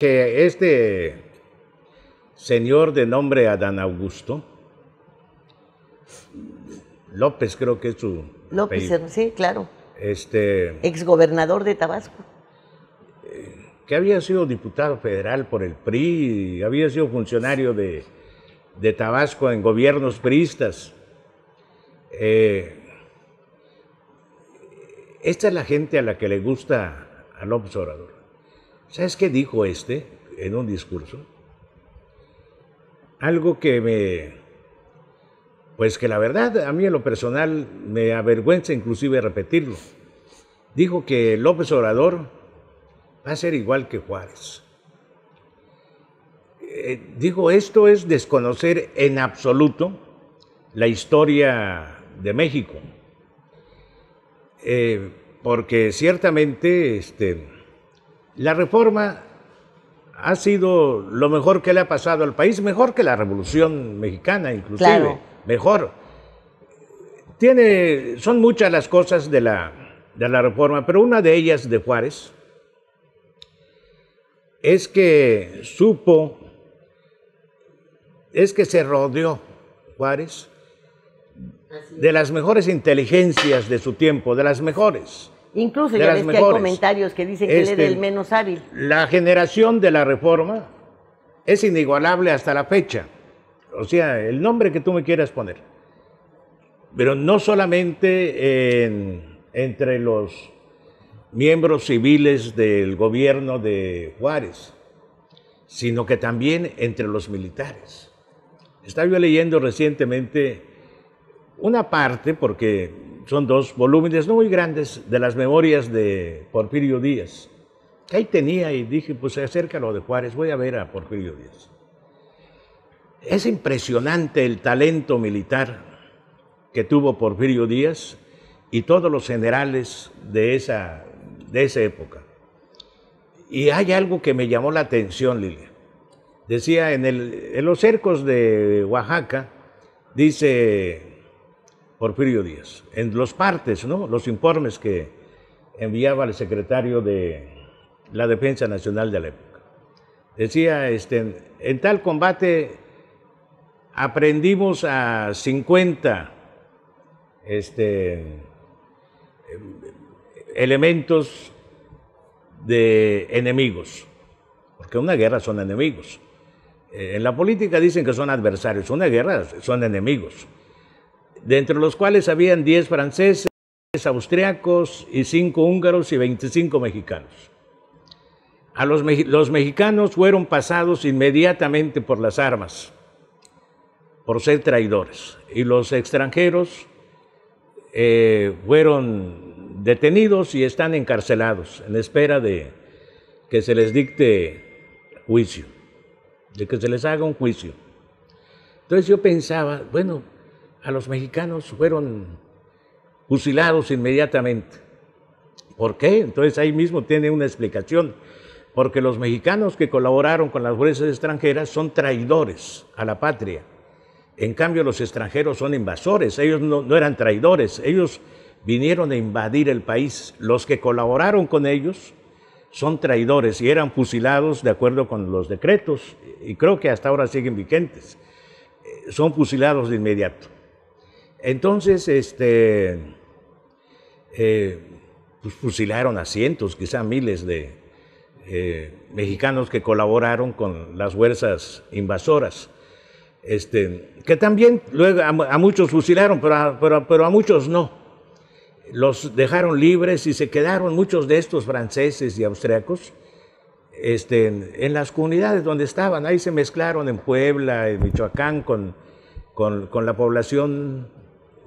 que este señor de nombre Adán Augusto, López creo que es su... López, sí, claro. Este... Exgobernador de Tabasco. Eh, que había sido diputado federal por el PRI, había sido funcionario de, Tabasco en gobiernos priistas. Eh, esta es la gente a la que le gusta a López ¿Sabes qué dijo este en un discurso? Algo que me... Pues que la verdad, a mí en lo personal me avergüenza inclusive repetirlo. Dijo que López Obrador va a ser igual que Juárez. Eh, dijo, esto es desconocer en absoluto la historia de México. Eh, porque ciertamente este, la reforma ha sido lo mejor que le ha pasado al país, mejor que la revolución mexicana inclusive, mejor. Tiene, son muchas las cosas de la, de la reforma, pero una de ellas de Juárez es que supo, es que se rodeó Juárez de las mejores inteligencias de su tiempo, de las mejores. Incluso ya ves que hay comentarios que dicen que él este, el menos hábil. La generación de la reforma es inigualable hasta la fecha. O sea, el nombre que tú me quieras poner. Pero no solamente entre los miembros civiles del gobierno de Juárez, sino que también entre los militares. Estaba yo leyendo recientemente una parte, porque son dos volúmenes no muy grandes de las memorias de Porfirio Díaz. Ahí tenía y dije, pues acércalo de Juárez, voy a ver a Porfirio Díaz. Es impresionante el talento militar que tuvo Porfirio Díaz y todos los generales de esa, de esa época. Y hay algo que me llamó la atención, Lilia. Decía, en, el, en los cercos de Oaxaca, dice Porfirio Díaz. En los partes, los informes que enviaba el secretario de la Defensa Nacional de la época. Decía, este, en tal combate aprendimos a 50 este, elementos de enemigos, porque una guerra son enemigos. Eh, en la política dicen que son adversarios, una guerra son enemigos de entre los cuales habían 10 franceses, austriacos y 5 húngaros y 25 mexicanos. A los, mexicanos fueron pasados inmediatamente por las armas, por ser traidores, y los extranjeros eh, fueron detenidos y están encarcelados en espera de que se les dicte juicio, de que se les haga un juicio. Entonces yo pensaba, bueno, a los mexicanos fueron fusilados inmediatamente. ¿Por qué? Entonces ahí mismo tiene una explicación. Porque los mexicanos que colaboraron con las fuerzas extranjeras son traidores a la patria. En cambio, los extranjeros son invasores. Ellos no, no eran traidores. Ellos vinieron a invadir el país. Los que colaboraron con ellos son traidores y eran fusilados de acuerdo con los decretos. Y creo que hasta ahora siguen vigentes. Eh, son fusilados de inmediato. Entonces, este, eh, pues fusilaron a cientos, quizá miles de eh, mexicanos que colaboraron con las fuerzas invasoras. Este, que también luego a, muchos fusilaron, pero a, muchos no. Los dejaron libres y se quedaron muchos de estos franceses y austriacos este, en las comunidades donde estaban. Ahí se mezclaron en Puebla, en Michoacán, con la población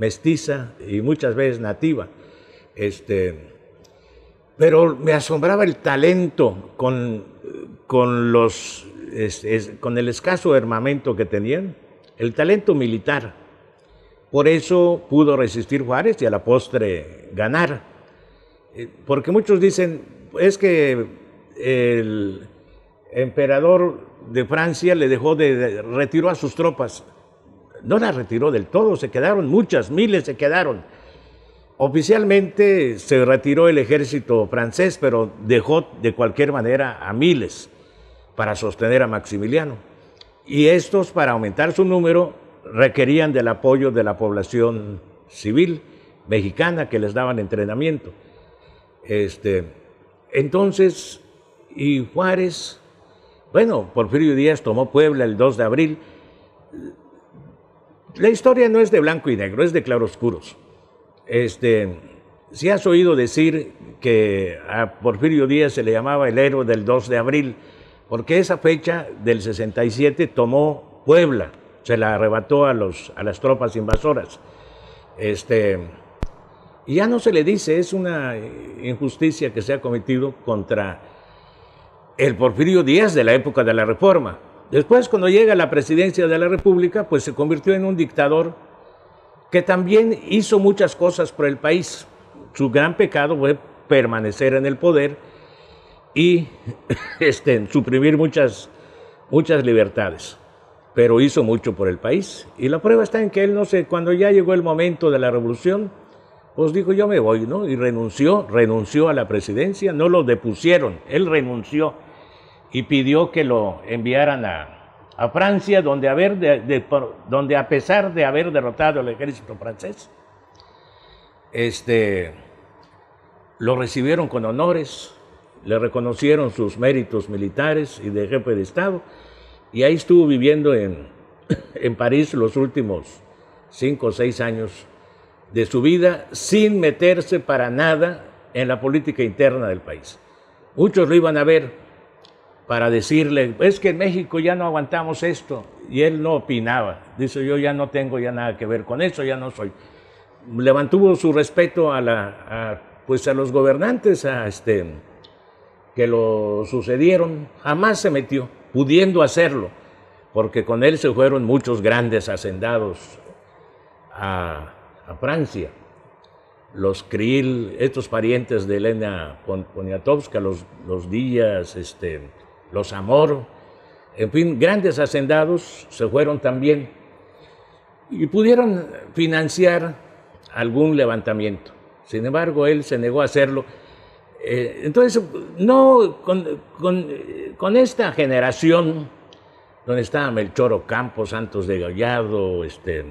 mestiza y muchas veces nativa. Este, pero me asombraba el talento con, los, con el escaso armamento que tenían, el talento militar. Por eso pudo resistir Juárez y a la postre ganar. Eh, porque muchos dicen, es que el emperador de Francia le dejó de, de retiró a sus tropas no la retiró del todo, se quedaron muchas, miles se quedaron. Oficialmente se retiró el ejército francés, pero dejó de cualquier manera a miles para sostener a Maximiliano. Y estos, para aumentar su número, requerían del apoyo de la población civil mexicana que les daban entrenamiento. Este, entonces, y Juárez, bueno, Porfirio Díaz tomó Puebla el 2 de abril, la historia no es de blanco y negro, es de claroscuros. Este, si has oído decir que a Porfirio Díaz se le llamaba el héroe del 2 de abril, porque esa fecha del 67 tomó Puebla, se la arrebató a, los, a las tropas invasoras. Este, y ya no se le dice, es una injusticia que se ha cometido contra el Porfirio Díaz de la época de la Reforma Después, cuando llega a la presidencia de la República, pues se convirtió en un dictador que también hizo muchas cosas por el país. Su gran pecado fue permanecer en el poder y este, suprimir muchas, muchas libertades. Pero hizo mucho por el país. Y la prueba está en que él, no sé, cuando ya llegó el momento de la revolución, pues dijo yo me voy, ¿no? Y renunció, renunció a la presidencia, no lo depusieron, él renunció y pidió que lo enviaran a, Francia, donde, donde a pesar de haber derrotado al ejército francés, este, lo recibieron con honores, le reconocieron sus méritos militares y de jefe de Estado, y ahí estuvo viviendo en, en París los últimos cinco o seis años de su vida sin meterse para nada en la política interna del país. Muchos lo iban a ver para decirle, es que en México ya no aguantamos esto. Y él no opinaba. Dice, yo ya no tengo ya nada que ver con eso, ya no soy. Le mantuvo su respeto a, la, pues a los gobernantes a este, que lo sucedieron. Jamás se metió, pudiendo hacerlo, porque con él se fueron muchos grandes hacendados a, Francia. Los Krill, estos parientes de Elena poniatowska, los, los Díaz, este, los Amor, en fin, grandes hacendados se fueron también y pudieron financiar algún levantamiento. Sin embargo, él se negó a hacerlo. Eh, entonces, no con, esta generación, donde estaba Choro Campos, Santos de Gallado, este,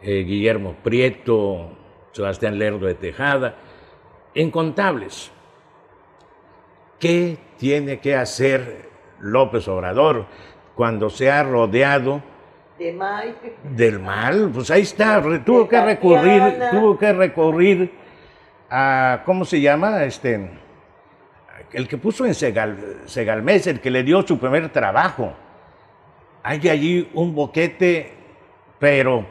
eh, Guillermo Prieto, Sebastián Lerdo de Tejada, incontables. ¿Qué tiene que hacer López Obrador cuando se ha rodeado del mal? Pues ahí está, tuvo que recurrir, tuvo que recurrir a, ¿cómo se llama? Este, el que puso en Segal, Segalmés, el que le dio su primer trabajo. Hay allí un boquete, pero,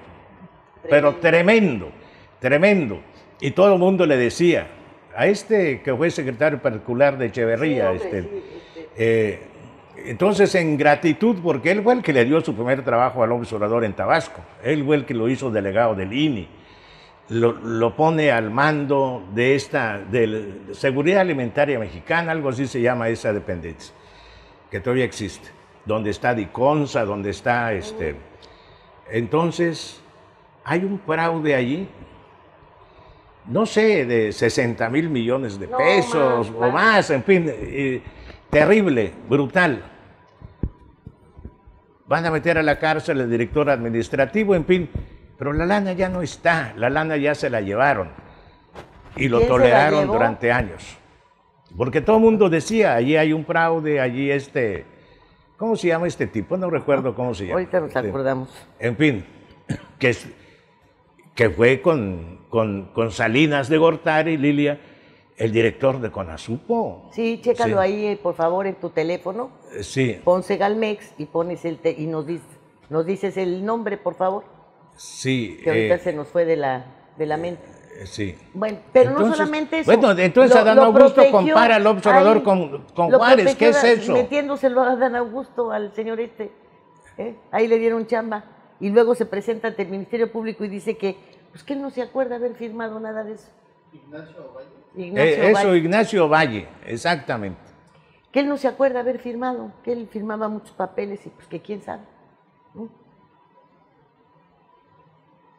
pero tremendo, tremendo. Y todo el mundo le decía, a este que fue secretario particular de Echeverría. este, este. Eh, entonces, en gratitud, porque él fue el que le dio su primer trabajo al observador en Tabasco, él fue el que lo hizo delegado del INI, lo, lo pone al mando de esta, de Seguridad Alimentaria Mexicana, algo así se llama esa dependencia, que todavía existe, donde está Diconsa, donde está este. Entonces, hay un fraude allí no sé, de 60 mil millones de pesos o más. en fin, terrible, brutal. Van a meter a la cárcel al director administrativo, en fin, pero la lana ya no está, la lana ya se la llevaron y lo toleraron durante años. Porque todo el mundo decía, allí hay un fraude, allí este... ¿Cómo se llama este tipo? No recuerdo cómo se llama. Ahorita nos este, acordamos. En fin, que es que fue con, con, con Salinas de Gortari, Lilia, el director de Conasupo. Sí, chécalo ahí, eh, por favor, en tu teléfono. Eh, sí. Ponce Galmex y, pones el te y nos, dices, nos dices el nombre, por favor. Sí. Que ahorita eh, se nos fue de la, de la mente. sí. Bueno, pero no solamente eso. Bueno, entonces Adán Augusto compara al observador con, con Juárez, ¿qué es eso? Metiéndoselo a Adán Augusto, al señor este. Ahí le dieron chamba y luego se presenta ante el Ministerio Público y dice que, pues que él no se acuerda haber firmado nada de eso. Ignacio Valle. Eh, eso, Ignacio Valle, exactamente. Que él no se acuerda haber firmado, que él firmaba muchos papeles y pues que quién sabe.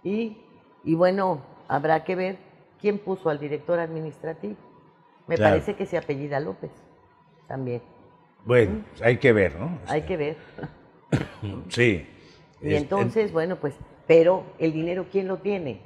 Y, bueno, habrá que ver quién puso al director administrativo. Me parece que se apellida López también. Bueno, ¿Mm? hay que ver, ¿no? Hay este, que ver. sí. Y entonces, bueno, pues, pero el dinero, ¿quién lo tiene?